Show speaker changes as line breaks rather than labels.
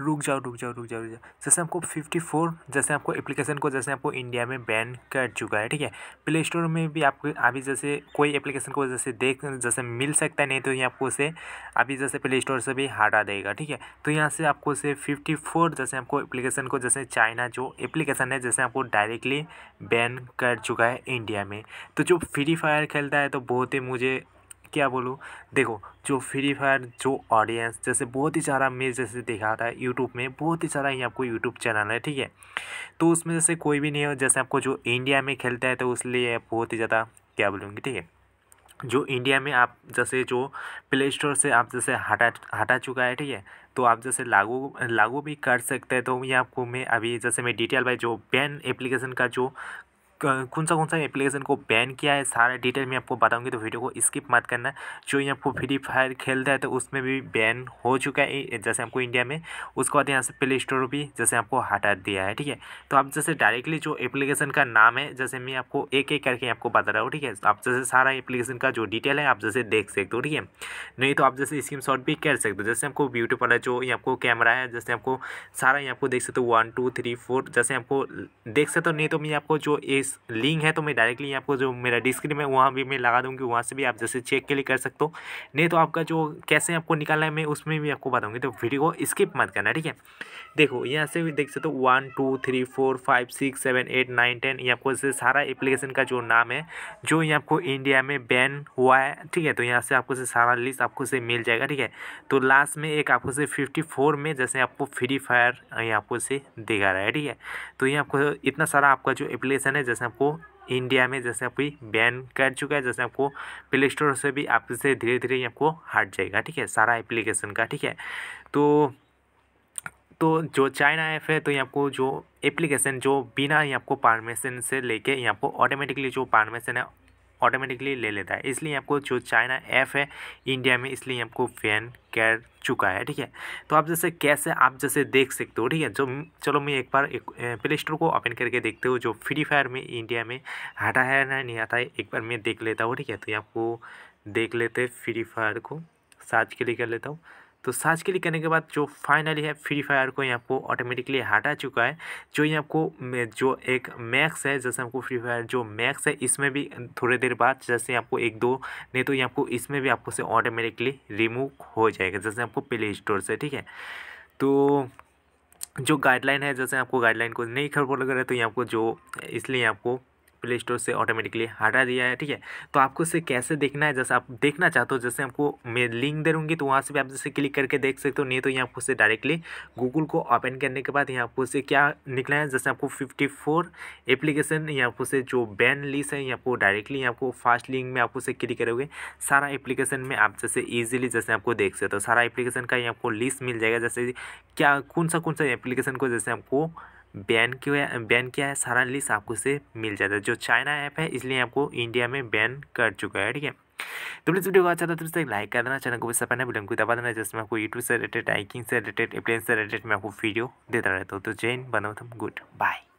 रुक जाओ रुक जाओ रुक जाओ रुक जाओ जैसे आपको फिफ्टी फोर जैसे आपको एप्लीकेशन को जैसे आपको इंडिया में बैन कर चुका है ठीक है प्ले स्टोर में भी आपको अभी जैसे कोई एप्लीकेशन को जैसे देख जैसे मिल सकता है नहीं तो ये आपको उसे अभी जैसे प्ले स्टोर से भी हटा देगा ठीक है तो यहाँ से आपको उसे फिफ्टी फोर जैसे आपको एप्लीकेशन को जैसे चाइना जो एप्लीकेशन है जैसे आपको डायरेक्टली बैन कर चुका है इंडिया में तो जो फ्री फायर खेलता है तो बहुत ही मुझे क्या बोलूँ देखो जो फ्री फायर जो ऑडियंस जैसे बहुत ही सारा मेरे जैसे दिखाता है यूट्यूब में बहुत ही सारा ही आपको यूट्यूब चैनल है ठीक है तो उसमें जैसे कोई भी नहीं हो जैसे आपको जो इंडिया में खेलता है तो लिए बहुत ही ज़्यादा क्या बोलूँगी ठीक है जो इंडिया में आप जैसे जो प्ले स्टोर से आप जैसे हटा हटा चुका है ठीक है तो आप जैसे लागू लागू भी कर सकते हैं तो ये आपको मैं अभी जैसे मैं डिटेल भाई जो बैन एप्लीकेशन का जो कौन सा कौन सा एप्लीकेशन को बैन किया है सारा डिटेल मैं आपको बताऊंगी तो वीडियो को स्किप मत करना जो यहाँ पर फ्री फायर खेलता है तो उसमें भी बैन हो चुका है जैसे आपको इंडिया में उसके बाद यहाँ से प्ले स्टोर भी जैसे आपको हटा दिया है ठीक है तो आप जैसे डायरेक्टली जो एप्लीकेशन का नाम है जैसे मैं आपको एक एक करके आपको बता रहा हूँ ठीक है तो आप जैसे सारा एप्लीकेशन का जो डिटेल है आप जैसे देख सकते हो ठीक है नहीं तो आप जैसे स्क्रीन भी कर सकते हो जैसे आपको ब्यूटी पार्लर जो यहाँ आपको कैमरा है जैसे आपको सारा यहाँ आपको देख सकते हो वन टू थ्री फोर जैसे आपको देख सकते हो नहीं तो मैं आपको जो इस लिंक है तो मैं डायरेक्टली आपको जो मेरा डिस्क्रिप्ट है वहाँ भी मैं लगा दूँगी वहाँ से भी आप जैसे चेक के लिए कर सकते हो नहीं तो आपका जो कैसे आपको निकालना है मैं उसमें भी आपको बताऊँगी तो वीडियो को स्किप मत करना ठीक है देखो यहाँ से भी देख सकते हो one two three four five six seven eight nine ten ये आपको जैसे सारा एप्लीकेशन का जो नाम है जो ये आपको इंडिया में बैन हुआ है ठीक है तो यहाँ से आपको से सारा लिस्ट आपको से मिल जाएगा ठीक है तो लास्ट में एक आपको से फिफ्टी फोर में जैसे आपको फ्री फायर ये आपको से देगा रहा है ठीक है तो ये आपको इतना सारा आपका जो एप्लीकेशन है जैसे जैसे आपको इंडिया में जैसे आपको बैन कर चुका है जैसे आपको प्ले स्टोर से भी आपसे धीरे धीरे ही आपको हट जाएगा ठीक है सारा एप्लीकेशन का ठीक है तो तो जो चाइना ऐप है तो यहाँ को जो एप्लीकेशन जो बिना ही आपको परमिशन से लेके यहाँ को ऑटोमेटिकली जो परमिशन है ऑटोमेटिकली ले लेता है इसलिए आपको जो चाइना ऐप है इंडिया में इसलिए आपको फैन कर चुका है ठीक है तो आप जैसे कैसे आप जैसे देख सकते हो ठीक है जो चलो मैं एक बार एक प्ले स्टोर को ओपन करके देखते हो जो फ्री फायर में इंडिया में हटा है ना नहीं आता है एक बार मैं देख लेता हूँ ठीक है तो आपको देख लेते फ्री फायर को सर्च के लिए कर लेता हूँ तो सर्च क्लिक करने के बाद जो फाइनली है फ्री फायर को यहाँ को ऑटोमेटिकली हटा चुका है जो ये आपको जो एक मैक्स है जैसे हमको फ्री फायर जो मैक्स है इसमें भी थोड़ी देर बाद जैसे आपको एक दो नहीं तो ये आपको इसमें भी आपको से ऑटोमेटिकली रिमूव हो जाएगा जैसे आपको प्ले स्टोर से ठीक है तो जो गाइडलाइन है जैसे आपको गाइडलाइन को नहीं खबर लग रहा है तो ये आपको जो इसलिए आपको प्ले स्टोर से ऑटोमेटिकली हटा दिया है ठीक है तो आपको इसे कैसे देखना है जैसे आप देखना चाहते हो जैसे आपको मैं लिंक दे दूँगी तो वहाँ से भी आप जैसे क्लिक करके देख सकते हो नहीं तो यहाँ आपको से डायरेक्टली गूगल को ओपन करने के बाद यहाँ आपको से क्या निकला है जैसे आपको फिफ्टी फोर एप्लीकेशन यहाँ आपको से जो बैन लिस्ट है यहाँ आपको डायरेक्टली आपको फास्ट लिंक में आपको उसे क्लिक करोगे सारा एप्लीकेशन में आप जैसे ईजिली जैसे आपको देख सकते हो तो सारा एप्लीकेशन का यहाँ आपको लिस्ट मिल जाएगा जैसे क्या कौन सा कौन सा एप्लीकेशन को जैसे आपको बैन किया बैन किया है सारा लिस्ट आपको से मिल जाता है जो चाइना ऐप है इसलिए आपको इंडिया में बैन कर चुका है ठीक है तो प्लीज़ वीडियो को अच्छा था तो उससे लाइक कर देना चैनल को भी सपना बिलन को दबा देना जिसमें आपको यूट्यूब से रिलेटेड आइकिंग से रिलेटेड एप्लेन से रिलेटेड मैं आपको वीडियो देता रहता हूँ तो जैन बनो तुम गुड बाय